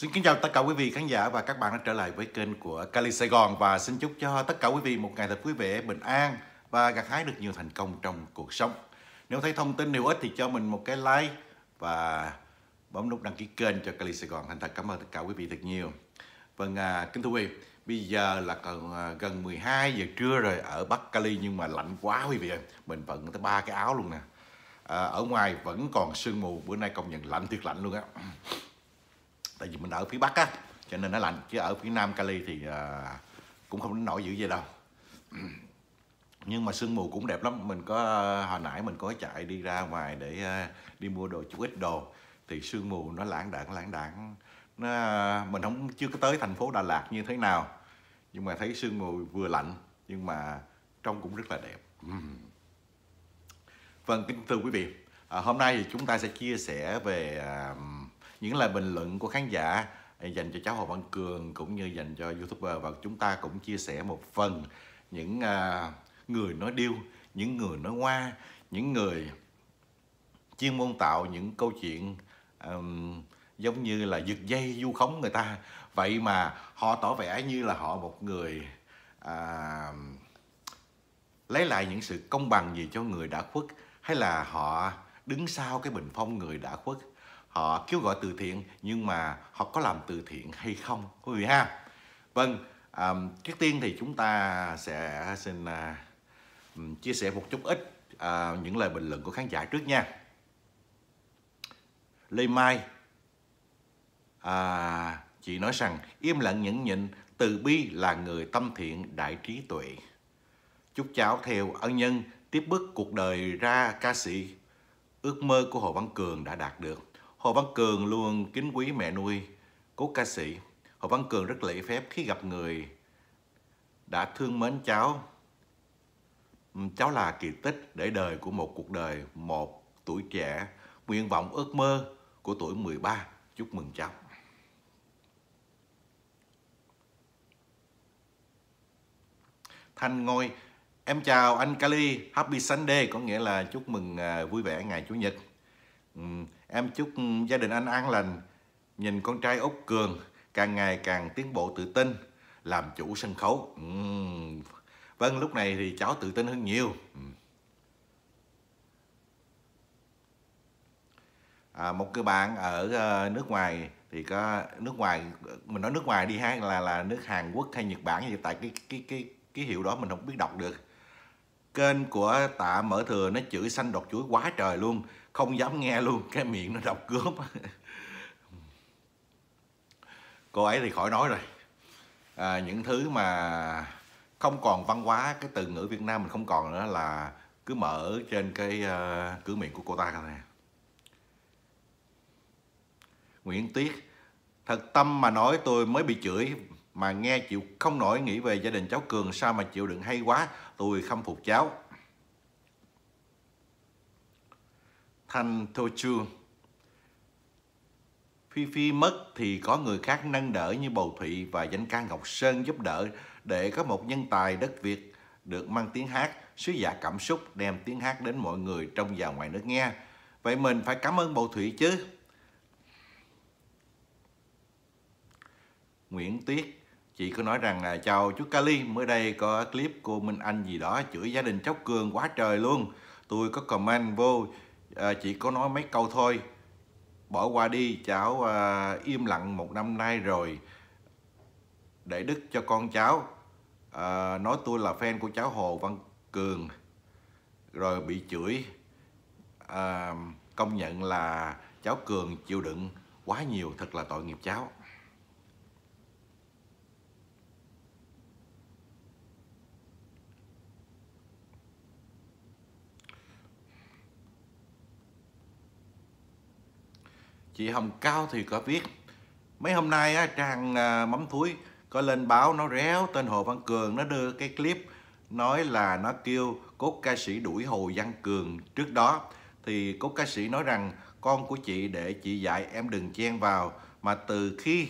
Xin kính chào tất cả quý vị khán giả và các bạn đã trở lại với kênh của Cali Sài Gòn và xin chúc cho tất cả quý vị một ngày thật vui vẻ, bình an và gặt hái được nhiều thành công trong cuộc sống. Nếu thấy thông tin hữu ích thì cho mình một cái like và bấm nút đăng ký kênh cho Cali Sài Gòn. Thành thật cảm ơn tất cả quý vị thật nhiều. Vâng, à, kính thưa quý vị, bây giờ là còn à, gần 12 giờ trưa rồi ở Bắc Cali nhưng mà lạnh quá quý vị ơi. Mình vẫn tới ba cái áo luôn nè. À, ở ngoài vẫn còn sương mù, bữa nay công nhận lạnh thiệt lạnh luôn á tại vì mình ở phía bắc á cho nên nó lạnh chứ ở phía nam Cali thì à, cũng không đến nổi dữ vậy đâu nhưng mà sương mù cũng đẹp lắm mình có à, hồi nãy mình có chạy đi ra ngoài để à, đi mua đồ chút ít đồ thì sương mù nó lãng đạn lãng đạn nó à, mình không chưa có tới thành phố Đà Lạt như thế nào nhưng mà thấy sương mù vừa lạnh nhưng mà trông cũng rất là đẹp vâng kính thưa quý vị à, hôm nay thì chúng ta sẽ chia sẻ về à, những lời bình luận của khán giả à, dành cho cháu Hồ Văn Cường cũng như dành cho youtuber và chúng ta cũng chia sẻ một phần những uh, người nói điêu, những người nói hoa, những người chuyên môn tạo những câu chuyện um, giống như là giật dây du khống người ta vậy mà họ tỏ vẻ như là họ một người à, lấy lại những sự công bằng gì cho người đã khuất hay là họ đứng sau cái bình phong người đã khuất họ kêu gọi từ thiện nhưng mà họ có làm từ thiện hay không quý vị ha vâng à, trước tiên thì chúng ta sẽ xin à, chia sẻ một chút ít à, những lời bình luận của khán giả trước nha lê mai à, chị nói rằng im lặng nhẫn nhịn từ bi là người tâm thiện đại trí tuệ chúc cháu theo ân nhân tiếp bước cuộc đời ra ca sĩ ước mơ của hồ văn cường đã đạt được Hồ Văn Cường luôn kính quý mẹ nuôi, cố ca sĩ. Hồ Văn Cường rất lễ phép khi gặp người đã thương mến cháu. Ừ, cháu là kỳ tích để đời của một cuộc đời, một tuổi trẻ, nguyện vọng ước mơ của tuổi 13. Chúc mừng cháu. Thanh Ngôi Em chào anh Kali, Happy Sunday có nghĩa là chúc mừng uh, vui vẻ ngày Chủ nhật. Um, Em chúc gia đình anh an lành, nhìn con trai Úc Cường càng ngày càng tiến bộ tự tin, làm chủ sân khấu. Vâng, lúc này thì cháu tự tin hơn nhiều. À, một cái bạn ở ờ, nước ngoài thì có nước ngoài mình nói nước ngoài đi ha là là nước Hàn Quốc hay Nhật Bản gì tại cái cái cái cái hiệu đó mình không biết đọc được kênh của tạ mở thừa nó chửi xanh đọt chuối quá trời luôn không dám nghe luôn cái miệng nó đọc gớm cô ấy thì khỏi nói rồi à, những thứ mà không còn văn hóa cái từ ngữ Việt Nam mình không còn nữa là cứ mở trên cái uh, cửa miệng của cô ta nè Nguyễn Tuyết thật tâm mà nói tôi mới bị chửi mà nghe chịu không nổi nghĩ về gia đình cháu Cường sao mà chịu đựng hay quá, tôi khâm phục cháu. Thanh Tô Chương Phi Phi mất thì có người khác nâng đỡ như Bầu Thụy và danh ca Ngọc Sơn giúp đỡ để có một nhân tài đất Việt được mang tiếng hát, sứ giả cảm xúc đem tiếng hát đến mọi người trong và ngoài nước nghe. Vậy mình phải cảm ơn Bầu Thụy chứ. Nguyễn Tuyết chị có nói rằng là chào chú Kali mới đây có clip cô Minh Anh gì đó chửi gia đình chóc cường quá trời luôn tôi có comment vô à, chị có nói mấy câu thôi bỏ qua đi cháu à, im lặng một năm nay rồi để đức cho con cháu à, nói tôi là fan của cháu Hồ Văn Cường rồi bị chửi à, công nhận là cháu Cường chịu đựng quá nhiều thật là tội nghiệp cháu chị hồng cao thì có viết mấy hôm nay á, trang à, mắm thúi có lên báo nó réo tên hồ văn cường nó đưa cái clip nói là nó kêu cốt ca sĩ đuổi hồ văn cường trước đó thì cốt ca sĩ nói rằng con của chị để chị dạy em đừng chen vào mà từ khi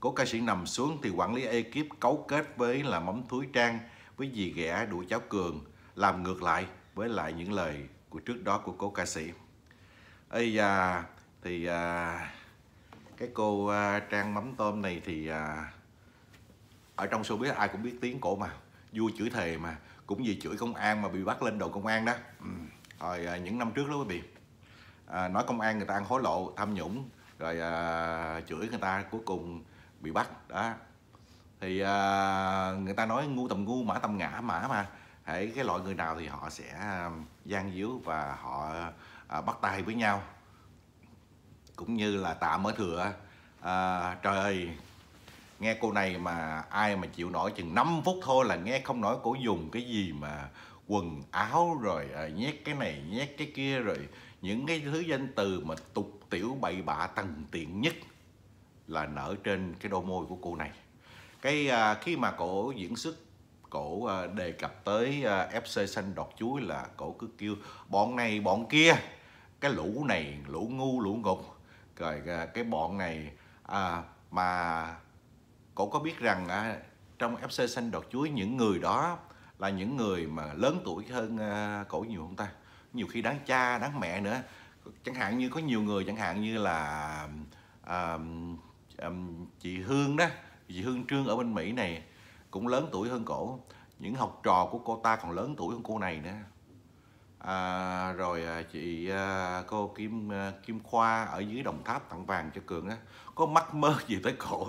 cố ca sĩ nằm xuống thì quản lý ekip cấu kết với là mắm thúi trang với dì ghẻ đuổi cháu cường làm ngược lại với lại những lời của trước đó của cố ca sĩ ây da thì à, cái cô à, trang mắm tôm này thì à, ở trong showbiz ai cũng biết tiếng cổ mà vua chửi thề mà cũng vì chửi công an mà bị bắt lên đầu công an đó ừ. rồi à, những năm trước đó quý vị à, nói công an người ta ăn hối lộ tham nhũng rồi à, chửi người ta cuối cùng bị bắt đó thì à, người ta nói ngu tầm ngu mã tầm ngã mã mà hãy cái loại người nào thì họ sẽ à, gian díu và họ à, bắt tay với nhau cũng như là tạm ở thừa à, trời ơi nghe cô này mà ai mà chịu nổi chừng 5 phút thôi là nghe không nổi cổ dùng cái gì mà quần áo rồi à, nhét cái này nhét cái kia rồi những cái thứ danh từ mà tục tiểu bậy bạ tầng tiện nhất là nở trên cái đôi môi của cô này cái à, khi mà cổ diễn xuất cổ à, đề cập tới à, FC xanh đọt chuối là cổ cứ kêu bọn này bọn kia cái lũ này lũ ngu lũ ngục rồi cái bọn này à, mà cổ có biết rằng à, trong FC xanh đọt chuối những người đó là những người mà lớn tuổi hơn à, cổ nhiều không ta nhiều khi đáng cha đáng mẹ nữa chẳng hạn như có nhiều người chẳng hạn như là à, à, chị Hương đó chị Hương Trương ở bên Mỹ này cũng lớn tuổi hơn cổ những học trò của cô ta còn lớn tuổi hơn cô này nữa à, rồi à, chị à, cô Kim à, Kim Khoa ở dưới Đồng Tháp tặng vàng cho Cường á có mắc mơ gì tới cổ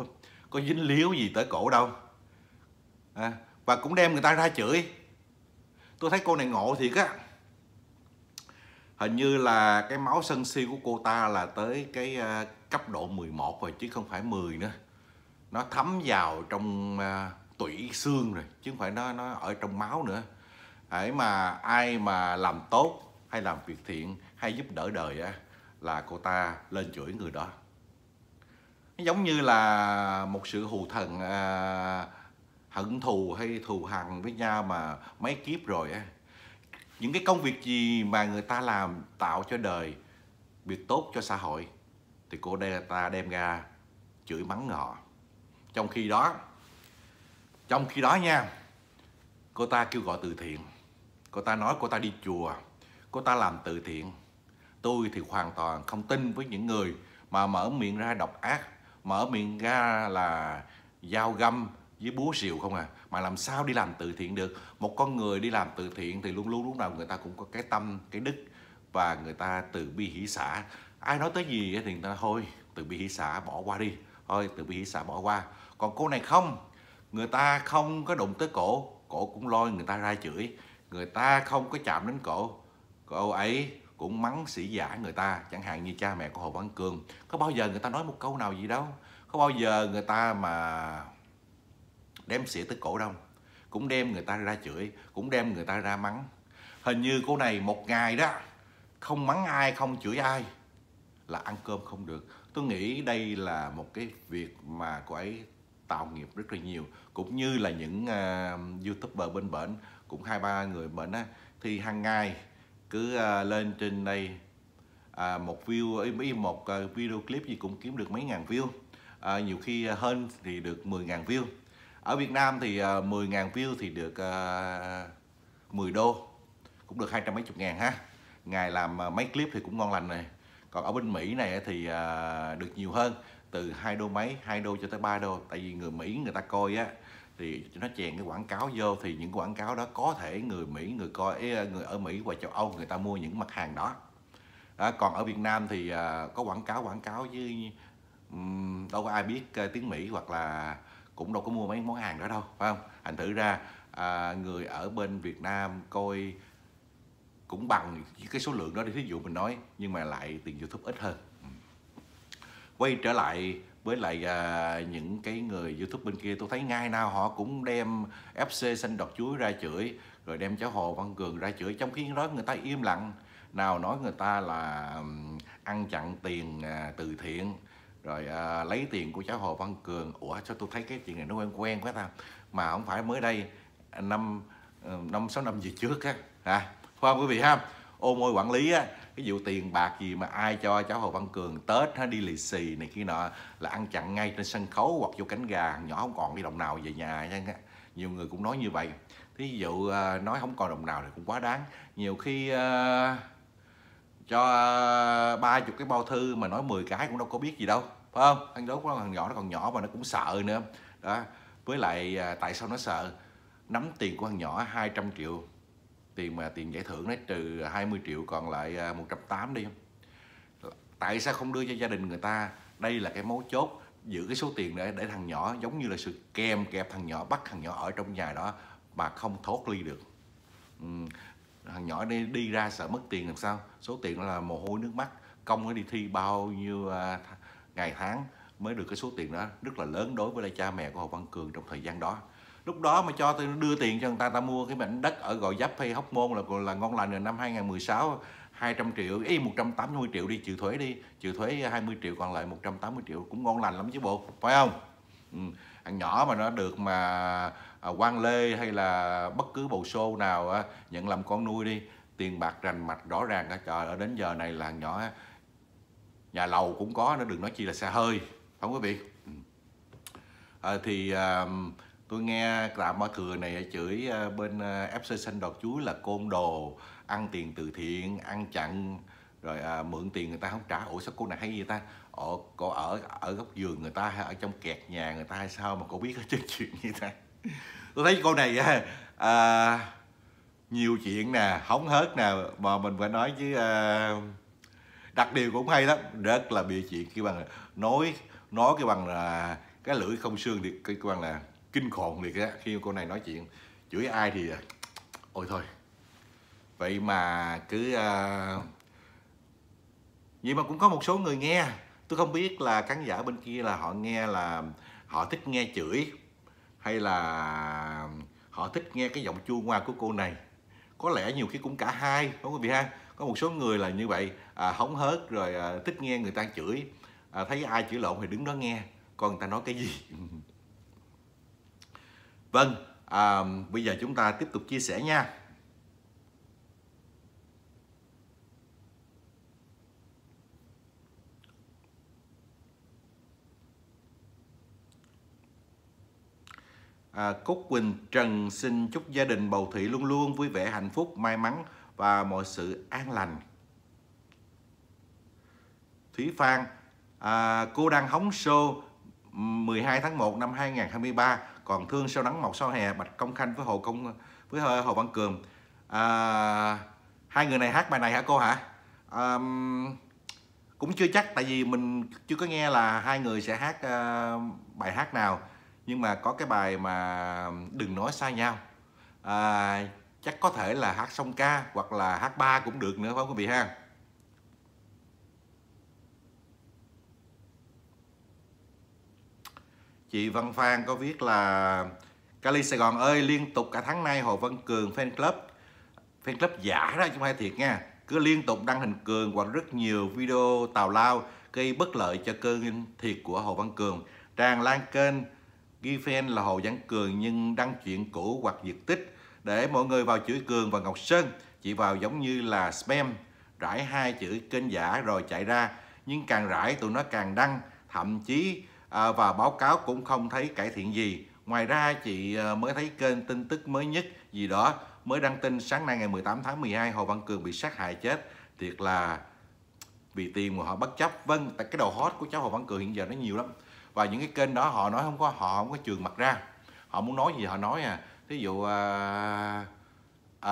có dính líu gì tới cổ đâu à, và cũng đem người ta ra chửi tôi thấy cô này ngộ thiệt á hình như là cái máu sân si của cô ta là tới cái à, cấp độ 11 rồi chứ không phải 10 nữa nó thấm vào trong à, tủy xương rồi chứ không phải nó nó ở trong máu nữa ấy mà ai mà làm tốt hay làm việc thiện hay giúp đỡ đời á là cô ta lên chửi người đó giống như là một sự hù thần à, hận thù hay thù hằn với nhau mà mấy kiếp rồi á những cái công việc gì mà người ta làm tạo cho đời việc tốt cho xã hội thì cô đây ta đem ra chửi mắng họ trong khi đó trong khi đó nha cô ta kêu gọi từ thiện Cô ta nói cô ta đi chùa, cô ta làm từ thiện. Tôi thì hoàn toàn không tin với những người mà mở miệng ra độc ác, mở miệng ra là dao găm với búa rìu không à. Mà làm sao đi làm từ thiện được? Một con người đi làm từ thiện thì luôn luôn lúc nào người ta cũng có cái tâm, cái đức và người ta từ bi hỷ xã. Ai nói tới gì thì người ta thôi, từ bi hỷ xã bỏ qua đi. Thôi, từ bi hỷ xã bỏ qua. Còn cô này không, người ta không có đụng tới cổ, cổ cũng lôi người ta ra chửi người ta không có chạm đến cổ cậu ấy cũng mắng sĩ giả người ta chẳng hạn như cha mẹ của hồ văn cường có bao giờ người ta nói một câu nào gì đâu có bao giờ người ta mà đem xỉa tới cổ đâu cũng đem người ta ra chửi cũng đem người ta ra mắng hình như cô này một ngày đó không mắng ai không chửi ai là ăn cơm không được tôi nghĩ đây là một cái việc mà cô ấy tạo nghiệp rất là nhiều cũng như là những uh, youtuber bên bển cũng hai ba người bệnh á thì hàng ngày cứ à, lên trên đây à, một view ý một à, video clip gì cũng kiếm được mấy ngàn view à, nhiều khi à, hơn thì được 10.000 view ở Việt Nam thì 10.000 view thì được uh, 10 đô cũng được hai trăm mấy chục ngàn ha ngày làm mấy clip thì cũng ngon lành này còn ở bên Mỹ này thì uh, được nhiều hơn từ hai đô mấy hai đô cho tới 3 đô tại vì người Mỹ người ta coi á thì nó chèn cái quảng cáo vô thì những quảng cáo đó có thể người Mỹ người coi người ở Mỹ và châu Âu người ta mua những mặt hàng đó à, còn ở Việt Nam thì à, có quảng cáo quảng cáo với um, đâu có ai biết uh, tiếng Mỹ hoặc là cũng đâu có mua mấy món hàng đó đâu phải không thành thử ra à, người ở bên Việt Nam coi cũng bằng cái số lượng đó đi thí dụ mình nói nhưng mà lại tiền YouTube ít hơn quay trở lại với lại à, những cái người youtube bên kia tôi thấy ngay nào họ cũng đem fc xanh đọt chuối ra chửi rồi đem cháu hồ văn cường ra chửi trong khi đó người ta im lặng nào nói người ta là ăn chặn tiền à, từ thiện rồi à, lấy tiền của cháu hồ văn cường ủa sao tôi thấy cái chuyện này nó quen quen quá ta mà không phải mới đây năm năm sáu năm gì trước á à, phải quý vị ha ô môi quản lý á cái vụ tiền bạc gì mà ai cho cháu hồ văn cường tết ha đi lì xì này kia nọ là ăn chặn ngay trên sân khấu hoặc vô cánh gà nhỏ không còn đi đồng nào về nhà nhiều người cũng nói như vậy thí dụ à, nói không còn đồng nào thì cũng quá đáng nhiều khi à, cho à, ba chục cái bao thư mà nói 10 cái cũng đâu có biết gì đâu phải không thằng đó có thằng nhỏ nó còn nhỏ mà nó cũng sợ nữa đó với lại tại sao nó sợ nắm tiền của thằng nhỏ 200 triệu tiền mà tiền giải thưởng đấy trừ 20 triệu còn lại 180 à, đi không tại sao không đưa cho gia đình người ta đây là cái mấu chốt giữ cái số tiền để để thằng nhỏ giống như là sự kèm kẹp thằng nhỏ bắt thằng nhỏ ở trong nhà đó mà không thoát ly được ừ, thằng nhỏ đi đi ra sợ mất tiền làm sao số tiền là mồ hôi nước mắt công nó đi thi bao nhiêu à, ngày tháng mới được cái số tiền đó rất là lớn đối với lại cha mẹ của hồ văn cường trong thời gian đó lúc đó mà cho tôi đưa tiền cho người ta ta mua cái mảnh đất ở Gò Giáp Phi Hóc Môn là là ngon lành rồi năm 2016 200 triệu ý 180 triệu đi trừ thuế đi trừ thuế 20 triệu còn lại 180 triệu cũng ngon lành lắm chứ bộ phải không ừ. nhỏ mà nó được mà à, quan lê hay là bất cứ bầu xô nào à, nhận làm con nuôi đi tiền bạc rành mạch rõ ràng cả trời ở đến giờ này là nhỏ nhà lầu cũng có nó đừng nói chi là xa hơi không quý vị à, thì à, tôi nghe Phạm Mã Thừa này chửi ờ, bên ờ, FC Xanh Đọt Chuối là côn đồ ăn tiền từ thiện ăn chặn rồi à, mượn tiền người ta không trả ủa sao cô này hay gì ta ồ ờ, cô ở ở góc giường người ta hay ở trong kẹt nhà người ta hay sao mà cô biết hết chuyện như ta tôi thấy cô này à, à nhiều chuyện nè hóng hết nè mà mình phải nói chứ à, đặc điều cũng hay lắm rất là bịa chuyện kêu bằng nói nói cái bằng là cái lưỡi không xương thì cái bằng là kinh khủng liệt á khi cô này nói chuyện chửi ai thì ôi thôi vậy mà cứ uh... vậy mà cũng có một số người nghe tôi không biết là khán giả bên kia là họ nghe là họ thích nghe chửi hay là họ thích nghe cái giọng chua ngoa của cô này có lẽ nhiều khi cũng cả hai không quý vị ha có một số người là như vậy à, hóng hớt rồi à, thích nghe người ta chửi à, thấy ai chửi lộn thì đứng đó nghe còn người ta nói cái gì Vâng, à, bây giờ chúng ta tiếp tục chia sẻ nha. À, Cúc Quỳnh Trần xin chúc gia đình bầu thị luôn luôn vui vẻ, hạnh phúc, may mắn và mọi sự an lành. Thúy Phan, à, cô đang hóng show 12 tháng 1 năm 2023 còn thương sau nắng mọc sau hè bạch công khanh với hồ công với hồ hồ văn cường à, hai người này hát bài này hả cô hả à, cũng chưa chắc tại vì mình chưa có nghe là hai người sẽ hát uh, bài hát nào nhưng mà có cái bài mà đừng nói xa nhau à, chắc có thể là hát song ca hoặc là hát ba cũng được nữa phải không quý vị ha chị Văn Phan có viết là Cali Sài Gòn ơi liên tục cả tháng nay Hồ Văn Cường fan club fan club giả đó chứ không phải thiệt nha cứ liên tục đăng hình Cường hoặc rất nhiều video tào lao gây bất lợi cho cơ thiệt của Hồ Văn Cường tràn lan kênh ghi fan là Hồ Văn Cường nhưng đăng chuyện cũ hoặc diệt tích để mọi người vào chửi Cường và Ngọc Sơn chị vào giống như là spam rải hai chữ kênh giả rồi chạy ra nhưng càng rải tụi nó càng đăng thậm chí À, và báo cáo cũng không thấy cải thiện gì. Ngoài ra chị ờ, mới thấy kênh tin tức mới nhất gì đó mới đăng tin sáng nay ngày 18 tháng 12 Hồ Văn Cường bị sát hại chết. Thiệt là vì tiền mà họ bất chấp. Vâng, tại cái đầu hot của cháu Hồ Văn Cường hiện giờ nó nhiều lắm. Và những cái kênh đó họ nói không có họ không có trường mặt ra. Họ muốn nói gì họ nói à. Thí dụ à, à,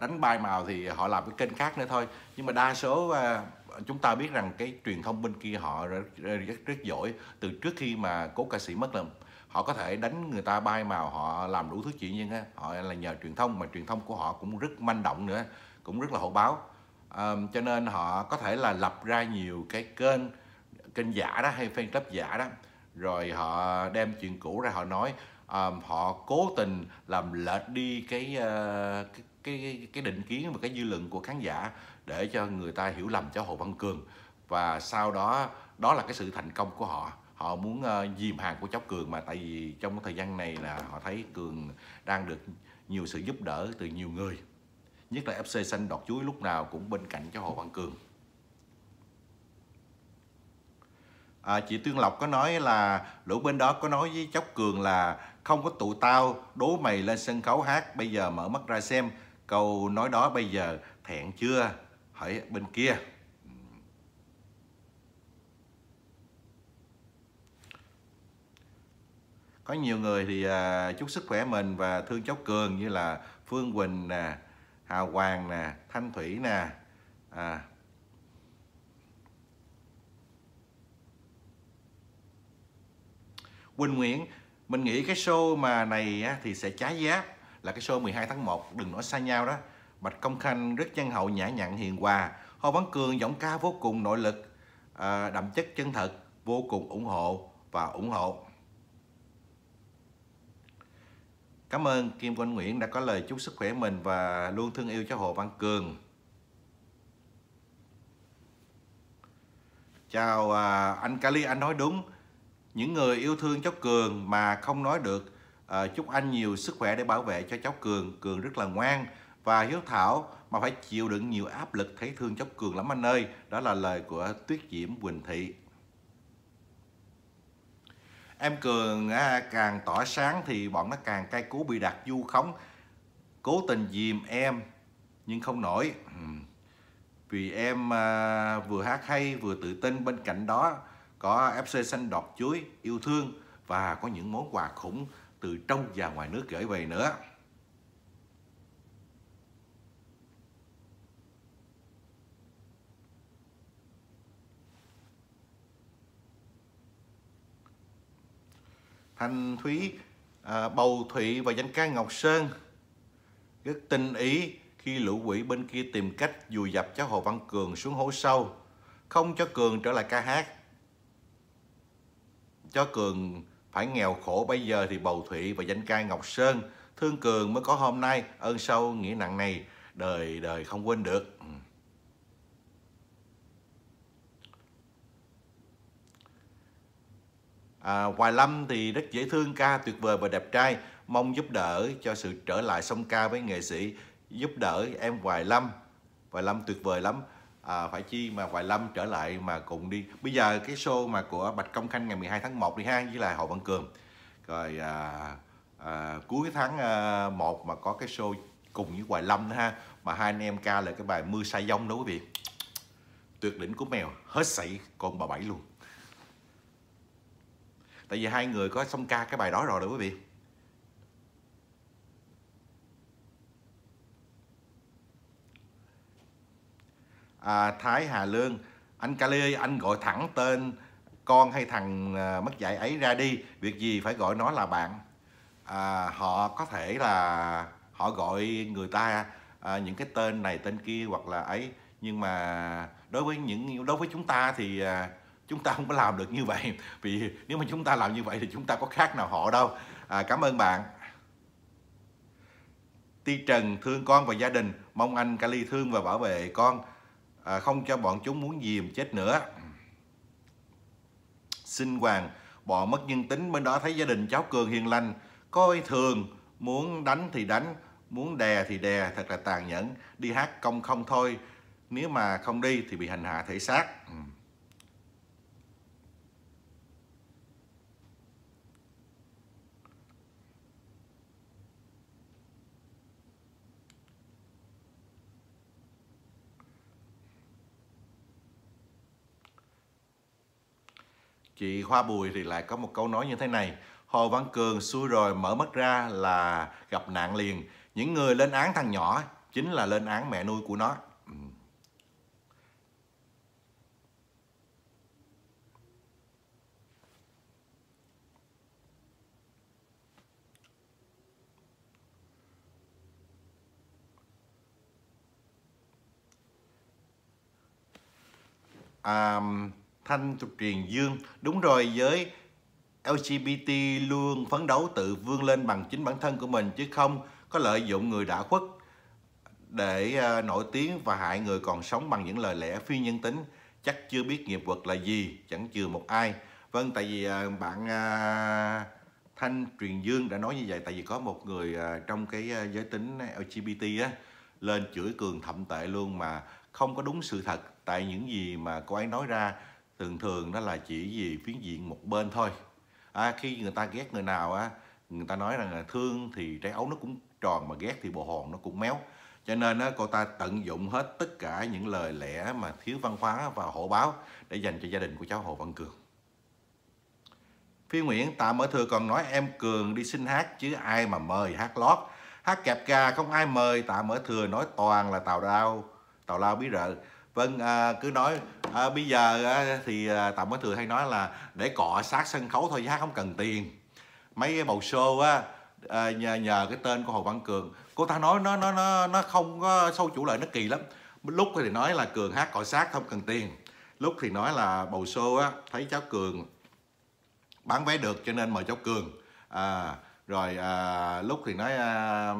đánh bay màu thì họ làm cái kênh khác nữa thôi. Nhưng mà đa số à, chúng ta biết rằng cái truyền thông bên kia họ rất, rất, rất giỏi từ trước khi mà cố ca sĩ mất là họ có thể đánh người ta bay màu họ làm đủ thứ chuyện nhưng á họ là nhờ truyền thông mà truyền thông của họ cũng rất manh động nữa cũng rất là hậu báo um, cho nên họ có thể là lập ra nhiều cái kênh kênh giả đó hay fan club giả đó rồi họ đem chuyện cũ ra họ nói um, họ cố tình làm lệch đi cái, uh, cái cái cái định kiến và cái dư luận của khán giả để cho người ta hiểu lầm cho Hồ Văn Cường và sau đó đó là cái sự thành công của họ họ muốn uh, dìm hàng của cháu Cường mà tại vì trong thời gian này là họ thấy Cường đang được nhiều sự giúp đỡ từ nhiều người nhất là FC xanh đọt chuối lúc nào cũng bên cạnh cho Hồ Văn Cường à, chị Tương Lộc có nói là lũ bên đó có nói với cháu Cường là không có tụi tao đố mày lên sân khấu hát bây giờ mở mắt ra xem câu nói đó bây giờ thẹn chưa hỏi bên kia có nhiều người thì à, chúc sức khỏe mình và thương cháu cường như là phương quỳnh nè hà hoàng nè thanh thủy nè à, Quỳnh Nguyễn mình nghĩ cái show mà này thì sẽ trái giá là cái show 12 tháng 1 đừng nói xa nhau đó Bạch Công Khanh rất nhân hậu nhã nhặn hiền hòa Hồ Văn Cường giọng ca vô cùng nội lực à, đậm chất chân thật vô cùng ủng hộ và ủng hộ Cảm ơn Kim Quang Nguyễn đã có lời chúc sức khỏe mình và luôn thương yêu cho Hồ Văn Cường Chào à, anh Kali anh nói đúng những người yêu thương cháu Cường mà không nói được à, chúc anh nhiều sức khỏe để bảo vệ cho cháu Cường Cường rất là ngoan và hiếu thảo mà phải chịu đựng nhiều áp lực thấy thương cháu Cường lắm anh ơi đó là lời của Tuyết Diễm Quỳnh Thị em Cường à, càng tỏ sáng thì bọn nó càng cay cú bị đặt du khống cố tình dìm em nhưng không nổi vì em à, vừa hát hay vừa tự tin bên cạnh đó có FC xanh đọt chuối yêu thương và có những món quà khủng từ trong và ngoài nước gửi về nữa. Thanh Thúy, à, Bầu Thụy và danh ca Ngọc Sơn rất tinh ý khi lũ quỷ bên kia tìm cách dùi dập cháu Hồ Văn Cường xuống hố sâu, không cho Cường trở lại ca hát cho Cường phải nghèo khổ bây giờ thì bầu thủy và danh ca Ngọc Sơn thương Cường mới có hôm nay ơn sâu nghĩa nặng này đời đời không quên được ừ. à, Hoài Lâm thì rất dễ thương ca tuyệt vời và đẹp trai mong giúp đỡ cho sự trở lại song ca với nghệ sĩ giúp đỡ em Hoài Lâm Hoài Lâm tuyệt vời lắm à, phải chi mà vài lâm trở lại mà cùng đi bây giờ cái show mà của bạch công khanh ngày 12 tháng 1 đi ha với lại hồ văn cường rồi à, à, cuối tháng à, 1 mà có cái show cùng với hoài lâm nữa ha mà hai anh em ca lại cái bài mưa sai dông đó quý vị tuyệt đỉnh của mèo hết sảy con bà bảy luôn tại vì hai người có xong ca cái bài đó rồi rồi quý vị à, Thái Hà Lương anh Cali ơi anh gọi thẳng tên con hay thằng à, mất dạy ấy ra đi việc gì phải gọi nó là bạn à, họ có thể là họ gọi người ta à, những cái tên này tên kia hoặc là ấy nhưng mà đối với những đối với chúng ta thì à, chúng ta không có làm được như vậy vì nếu mà chúng ta làm như vậy thì chúng ta có khác nào họ đâu à, cảm ơn bạn Ti Trần thương con và gia đình mong anh Cali thương và bảo vệ con à, không cho bọn chúng muốn dìm chết nữa xin hoàng bọn mất nhân tính bên đó thấy gia đình cháu cường hiền lành coi thường muốn đánh thì đánh muốn đè thì đè thật là tàn nhẫn đi hát công không thôi nếu mà không đi thì bị hành hạ thể xác ừ. chị Hoa Bùi thì lại có một câu nói như thế này Hồ Văn Cường xui rồi mở mắt ra là gặp nạn liền những người lên án thằng nhỏ chính là lên án mẹ nuôi của nó um, Thanh tục truyền dương. Đúng rồi, giới LGBT luôn phấn đấu tự vươn lên bằng chính bản thân của mình chứ không có lợi dụng người đã khuất để à, nổi tiếng và hại người còn sống bằng những lời lẽ phi nhân tính chắc chưa biết nghiệp quật là gì chẳng chừa một ai vâng tại vì à, bạn à, thanh truyền dương đã nói như vậy tại vì có một người trong cái giới tính lgbt á lên chửi cường thậm tệ luôn mà không có đúng sự thật tại những gì mà cô ấy nói ra thường thường đó là chỉ vì phiến diện một bên thôi à, khi người ta ghét người nào á người ta nói rằng là thương thì trái ấu nó cũng tròn mà ghét thì bộ hồn nó cũng méo cho nên á, cô ta tận dụng hết tất cả những lời lẽ mà thiếu văn hóa và hộ báo để dành cho gia đình của cháu Hồ Văn Cường Phi Nguyễn tạm ở thừa còn nói em Cường đi xin hát chứ ai mà mời hát lót hát kẹp gà không ai mời tạm ở thừa nói toàn là tào lao tào lao bí rợ vâng à, cứ nói à, bây giờ thì à, tạm có thừa hay nói là để cọ sát sân khấu thôi hát không cần tiền mấy cái bầu show á à, nhờ, nhờ cái tên của hồ văn cường cô ta nói nó nó nó nó không có sâu chủ lợi nó kỳ lắm lúc thì nói là cường hát cọ sát không cần tiền lúc thì nói là bầu show á thấy cháu cường bán vé được cho nên mời cháu cường à, rồi à, lúc thì nói à,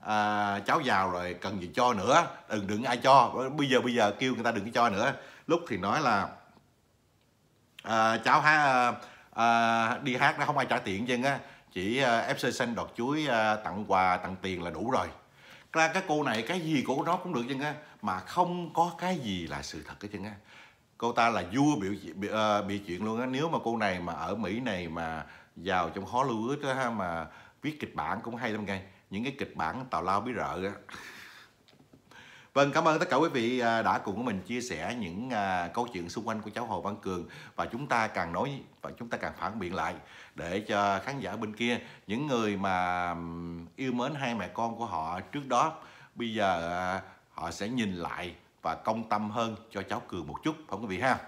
à, cháu giàu rồi cần gì cho nữa đừng đừng ai cho bây giờ bây giờ kêu người ta đừng cho nữa lúc thì nói là à, cháu hát à, đi hát nó không ai trả tiền chứ á chỉ à, fc xanh đọt chuối à, tặng quà tặng tiền là đủ rồi ra cái cô này cái gì của nó cũng được chứ á mà không có cái gì là sự thật cái chân á cô ta là vua biểu bị, uh, bị chuyện luôn á nếu mà cô này mà ở mỹ này mà vào trong khó lưu á mà viết kịch bản cũng hay lắm ngay những cái kịch bản tào lao bí rợ á Vâng, cảm ơn tất cả quý vị à, đã cùng với mình chia sẻ những à, câu chuyện xung quanh của cháu Hồ Văn Cường và chúng ta càng nói và chúng ta càng phản biện lại để cho khán giả bên kia những người mà yêu mến hai mẹ con của họ trước đó bây giờ à, họ sẽ nhìn lại và công tâm hơn cho cháu Cường một chút không quý vị ha.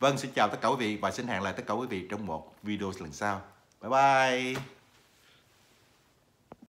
Vâng, xin chào tất cả quý vị và xin hẹn lại tất cả quý vị trong một video lần sau. Bye bye!